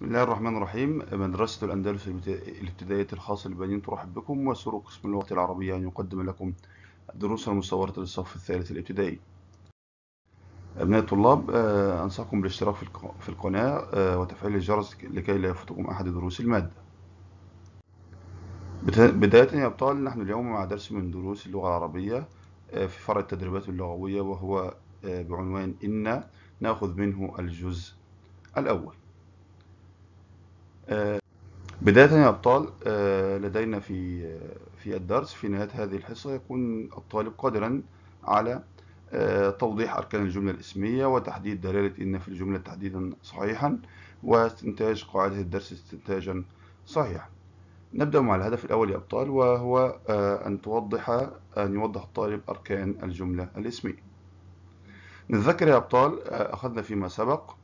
بسم الله الرحمن الرحيم مدرسة الأندلس الابتدائية الخاصة للبنين ترحب بكم وسرق قسم اللغة العربية أن يقدم لكم الدروس المصورة للصف الثالث الابتدائي أبناء الطلاب آه، أنصحكم بالاشتراك في القناة آه، وتفعيل الجرس لكي لا يفوتكم أحد دروس المادة بداية يا أبطال نحن اليوم مع درس من دروس اللغة العربية آه، في فرع التدريبات اللغوية وهو بعنوان إن نأخذ منه الجزء الأول بداية يا أبطال آه، لدينا في آه، في الدرس في نهاية هذه الحصة يكون الطالب قادرا على آه، توضيح أركان الجملة الاسمية وتحديد دلالة إن في الجملة تحديدا صحيحا واستنتاج قاعدة الدرس استنتاجا صحيحا نبدأ مع الهدف الأول يا أبطال وهو أن توضح أن يوضح الطالب أركان الجملة الاسمية نتذكر يا أبطال أخذنا فيما سبق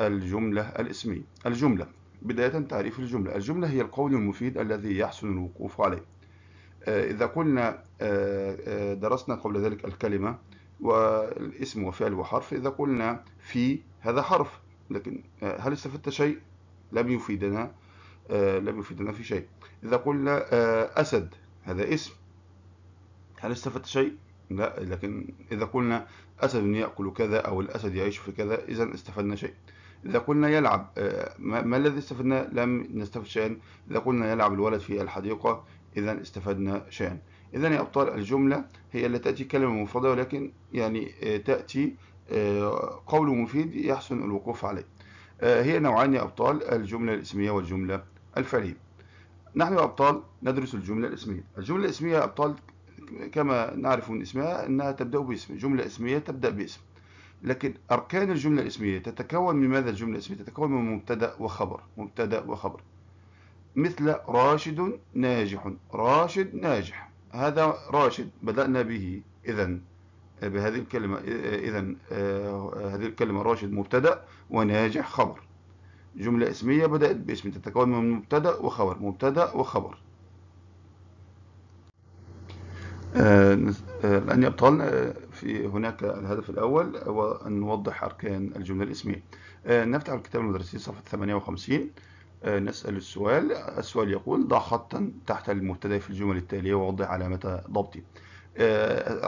الجملة الاسمية الجملة بداية تعريف الجملة الجملة هي القول المفيد الذي يحسن الوقوف عليه آه، إذا قلنا آه، آه، درسنا قبل ذلك الكلمة والاسم وفعل وحرف إذا قلنا في هذا حرف لكن هل استفدت شيء لم يفيدنا لم يفيدنا في شيء إذا قلنا أسد هذا اسم هل استفدت شيء لا لكن إذا قلنا أسد يأكل كذا أو الأسد يعيش في كذا إذا استفدنا شيء إذا قلنا يلعب آه، ما الذي استفدناه لم نستفد شيئا إذا قلنا يلعب الولد في الحديقة إذا استفدنا شيئا إذا يا أبطال الجملة هي التي تأتي كلمة مفردة ولكن يعني آه، تأتي آه، قول مفيد يحسن الوقوف عليه هي نوعان يا أبطال الجملة الاسمية والجملة الفعلية نحن يا أبطال ندرس الجملة الاسمية الجملة الاسمية يا أبطال كما نعرف من اسمها أنها تبدأ باسم جملة اسمية تبدأ باسم لكن أركان الجملة الاسمية تتكون من ماذا الجملة الاسمية تتكون من مبتدأ وخبر مبتدأ وخبر مثل راشد ناجح راشد ناجح هذا راشد بدأنا به إذا بهذه الكلمة إذا هذه الكلمة راشد مبتدأ وناجح خبر جملة اسمية بدأت باسم تتكون من مبتدأ وخبر مبتدأ وخبر الآن آه، آه، يبطل آه، في هناك الهدف الأول هو أن نوضح أركان الجملة الاسمية نفتح الكتاب المدرسي صفحة 58 نسأل السؤال السؤال يقول ضع خطا تحت المبتدا في الجمل التالية ووضح علامة ضبطه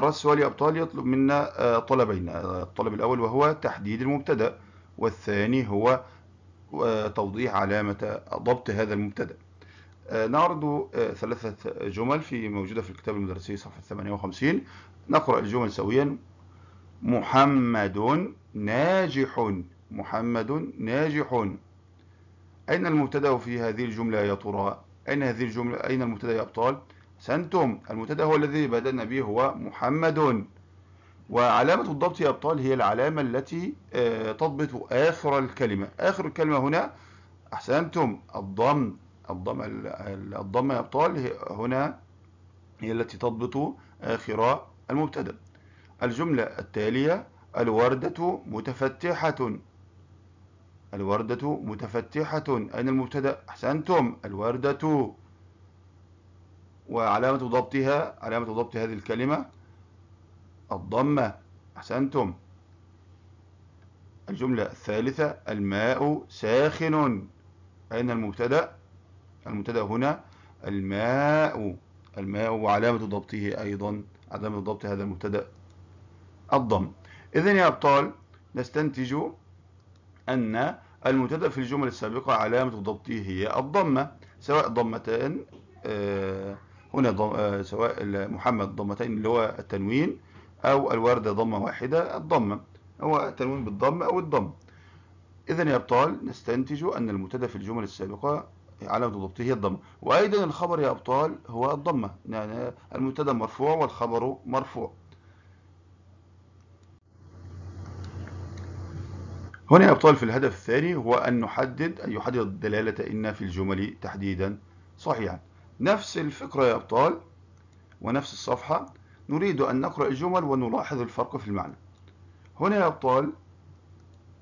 رأس السؤال يا أبطال يطلب منا طلبين الطلب الأول وهو تحديد المبتدا والثاني هو توضيح علامة ضبط هذا المبتدأ آه، نعرض آه، ثلاثة جمل في موجودة في الكتاب المدرسي صفحة 58 نقرأ الجمل سويا محمد ناجح محمد ناجح أين المبتدا في هذه الجملة يا ترى أين هذه الجملة أين المبتدا يا أبطال سنتم المبتدا هو الذي بدأنا به هو محمد وعلامة الضبط يا أبطال هي العلامة التي آه، تضبط آخر الكلمة آخر الكلمة هنا أحسنتم الضم الضم الضمة يا أبطال هنا هي التي تضبط آخر المبتدا الجملة التالية الوردة متفتحة الوردة متفتحة أين المبتدا أحسنتم الوردة وعلامة ضبطها علامة ضبط هذه الكلمة الضمة أحسنتم الجملة الثالثة الماء ساخن أين المبتدا المبتدا هنا الماء الماء وعلامة ضبطه أيضا علامة ضبط هذا المبتدا الضم اذا يا أبطال نستنتج أن المبتدا في الجمل السابقة علامة ضبطه هي الضمة سواء ضمتان آه، هنا ضم آه، سواء محمد ضمتين اللي هو التنوين أو الوردة ضمة واحدة الضمة هو التنوين بالضم أو الضم اذا يا أبطال نستنتج أن المبتدا في الجمل السابقة على الضبط هي الضمة وأيضا الخبر يا أبطال هو الضمة يعني المبتدا مرفوع والخبر مرفوع هنا يا أبطال في الهدف الثاني هو أن نحدد أن يحدد دلالة إن في الجمل تحديدا صحيحا نفس الفكرة يا أبطال ونفس الصفحة نريد أن نقرأ الجمل ونلاحظ الفرق في المعنى هنا يا أبطال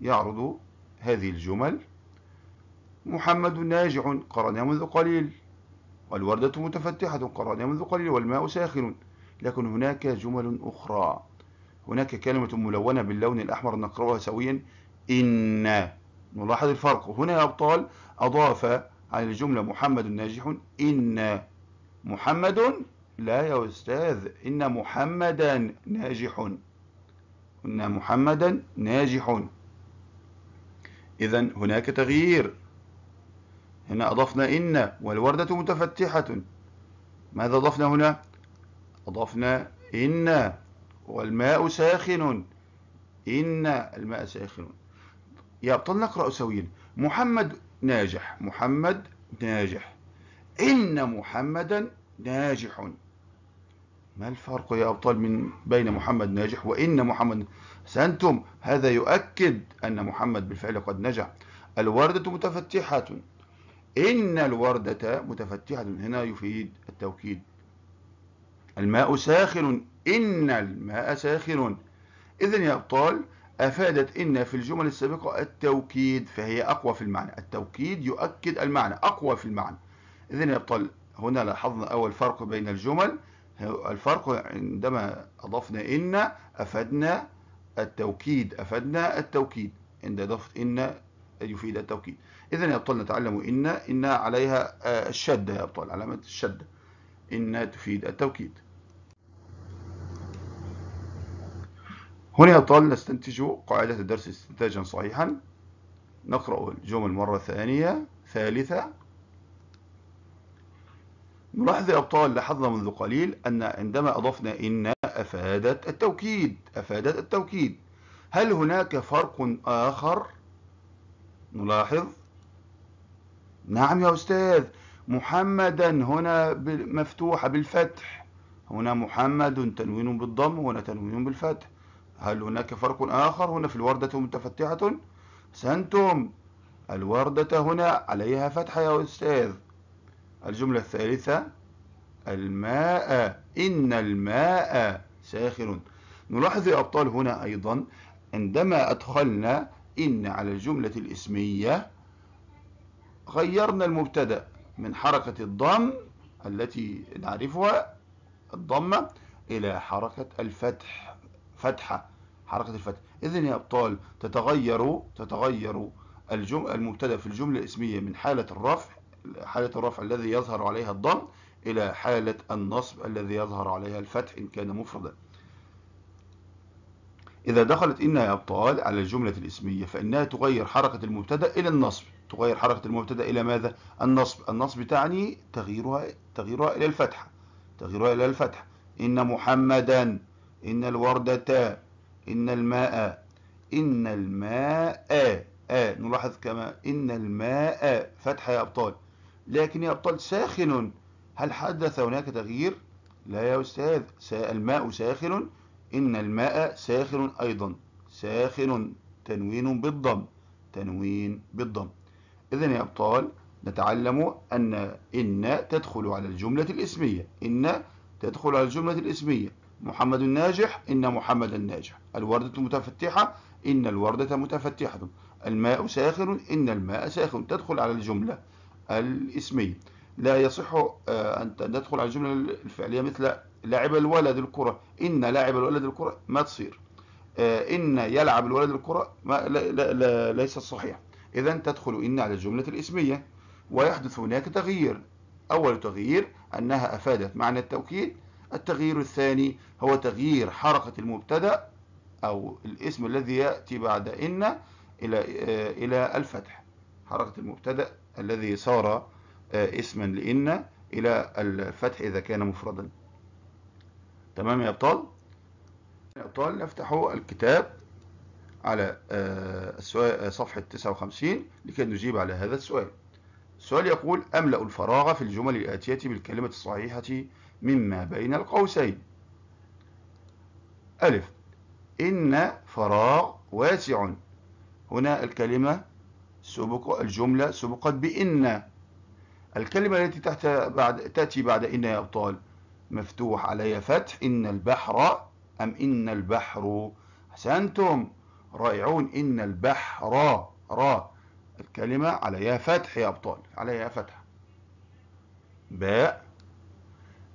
يعرض هذه الجمل محمد ناجع قرنها منذ قليل والوردة متفتحة قرنها منذ قليل والماء ساخن لكن هناك جمل أخرى هناك كلمة ملونة باللون الأحمر نقرأها سويا إن نلاحظ الفرق هنا يا أبطال أضاف على الجملة محمد ناجح إن محمد لا يا أستاذ إن محمدا ناجح إن محمدا ناجح إذا هناك تغيير هنا أضفنا إن والوردة متفتحة ماذا أضفنا هنا أضفنا إن والماء ساخن إن الماء ساخن يا أبطال نقرأ سويا محمد ناجح محمد ناجح إن محمدا ناجح ما الفرق يا أبطال من بين محمد ناجح وإن محمد سأنتم هذا يؤكد أن محمد بالفعل قد نجح الوردة متفتحة إن الوردة متفتحة هنا يفيد التوكيد الماء ساخن إن الماء ساخن إذن يا أبطال أفادت إن في الجمل السابقة التوكيد فهي أقوى في المعنى التوكيد يؤكد المعنى أقوى في المعنى إذن يا أبطال هنا لاحظنا أول فرق بين الجمل الفرق عندما أضفنا إن أفدنا التوكيد أفدنا التوكيد عند إضافة إن يفيد التوكيد إذا يا أبطال نتعلم إن إن عليها آه، الشدة يا أبطال علامة الشدة إن تفيد التوكيد هنا يا أبطال نستنتج قاعدة الدرس استنتاجا صحيحا نقرأ الجمل مرة ثانية ثالثة نلاحظ يا أبطال لاحظنا منذ قليل أن عندما أضفنا إن أفادت التوكيد أفادت التوكيد هل هناك فرق آخر نلاحظ نعم يا أستاذ محمدا هنا مفتوحة بالفتح هنا محمد تنوين بالضم هنا تنوين بالفتح هل هناك فرق آخر هنا في الوردة متفتحة سنتم الوردة هنا عليها فتحة يا أستاذ الجملة الثالثة الماء إن الماء ساخن نلاحظ يا أبطال هنا أيضا عندما أدخلنا إن على الجملة الإسمية غيرنا المبتدا من حركة الضم التي نعرفها الضمة إلى حركة الفتح فتحة حركة الفتح إذن يا أبطال تتغير تتغير المبتدا في الجملة الإسمية من حالة الرفع حالة الرفع الذي يظهر عليها الضم إلى حالة النصب الذي يظهر عليها الفتح إن كان مفردا إذا دخلت إنها يا أبطال على الجملة الإسمية فإنها تغير حركة المبتدا إلى النصب تغير حركة المبتدا إلى ماذا؟ النصب النصب تعني تغييرها تغييرها إلى الفتحة تغييرها إلى الفتحة إن محمدا إن الوردة إن الماء إن الماء آه، نلاحظ كما إن الماء فتحة يا أبطال لكن يا أبطال ساخن هل حدث هناك تغيير؟ لا يا أستاذ الماء ساخن إن الماء ساخن أيضا ساخن تنوين بالضم تنوين بالضم إذا يا أبطال نتعلم أن إن تدخل على الجملة الإسمية إن تدخل على الجملة الإسمية محمد الناجح إن محمد الناجح الوردة متفتحة إن الوردة متفتحة الماء ساخن إن الماء ساخن تدخل على الجملة الإسمية لا يصح آه، أن تدخل على الجملة الفعلية مثل لعب الولد الكرة إن لعب الولد الكرة ما تصير آه، إن يلعب الولد الكرة ما لا لا لا ليس صحيح إذا تدخل إن على الجملة الإسمية ويحدث هناك تغيير أول تغيير أنها أفادت معنى التوكيد التغيير الثاني هو تغيير حركة المبتدا أو الاسم الذي يأتي بعد إن إلى آه، إلى الفتح حركة المبتدا الذي صار آه، اسما لإن إلى الفتح إذا كان مفردا تمام يا ابطال يا ابطال نفتحوا الكتاب على آه، آه، صفحة 59 لكي نجيب على هذا السؤال السؤال يقول أملأ الفراغ في الجمل الآتية بالكلمة الصحيحة مما بين القوسين ألف إن فراغ واسع هنا الكلمة سبق الجملة سبقت بإن الكلمة التي تحت بعد تأتي بعد إن يا أبطال مفتوح علي فتح إن البحر أم إن البحر أحسنتم رائعون إن البحر را الكلمة عليها فتح يا أبطال عليها فتح باء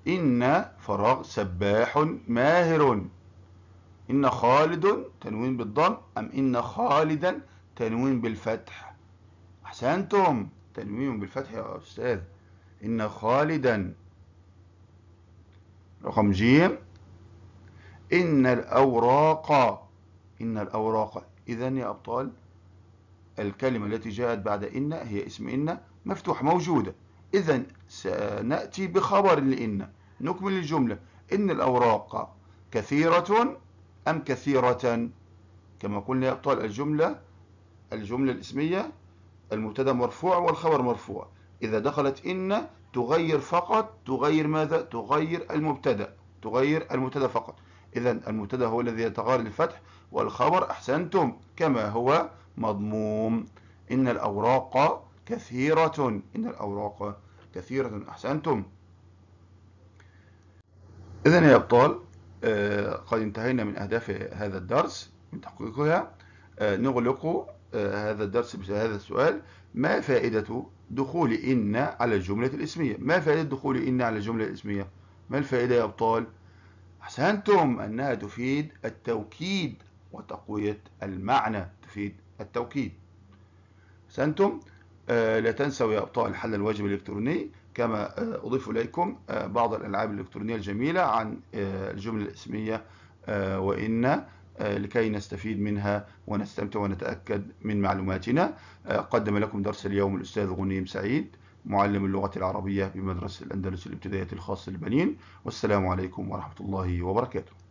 إن فراغ سباح ماهر إن خالد تنوين بالضم أم إن خالدا تنوين بالفتح أحسنتم تنوين بالفتح يا أستاذ إن خالدا رقم ج إن الأوراق إن الأوراق إذا يا أبطال الكلمة التي جاءت بعد إن هي اسم إن مفتوح موجودة إذا سنأتي بخبر لإن نكمل الجملة إن الأوراق كثيرة أم كثيرة كما قلنا يا أبطال الجملة الجملة الاسمية المبتدا مرفوع والخبر مرفوع إذا دخلت إن تغير فقط تغير ماذا تغير المبتدا تغير المبتدا فقط إذا المبتدا هو الذي يتغير للفتح والخبر أحسنتم كما هو مضموم إن الأوراق كثيرة إن الأوراق كثيرة أحسنتم إذا يا أبطال آه، قد انتهينا من أهداف هذا الدرس من تحقيقها آه، نغلق آه، هذا الدرس بهذا السؤال ما فائدة دخول إن على الجملة الاسمية ما فائدة دخول إن على الجملة الاسمية ما الفائدة يا أبطال أحسنتم أنها تفيد التوكيد وتقوية المعنى تفيد التوكيد أحسنتم آه لا تنسوا يا أبطال حل الواجب الإلكتروني كما آه أضيف إليكم آه بعض الألعاب الإلكترونية الجميلة عن آه، الجملة الاسمية آه، وإن آه، لكي نستفيد منها ونستمتع ونتأكد من معلوماتنا آه، قدم لكم درس اليوم الأستاذ غنيم سعيد معلم اللغة العربية بمدرسة الأندلس الابتدائية الخاصة للبنين والسلام عليكم ورحمة الله وبركاته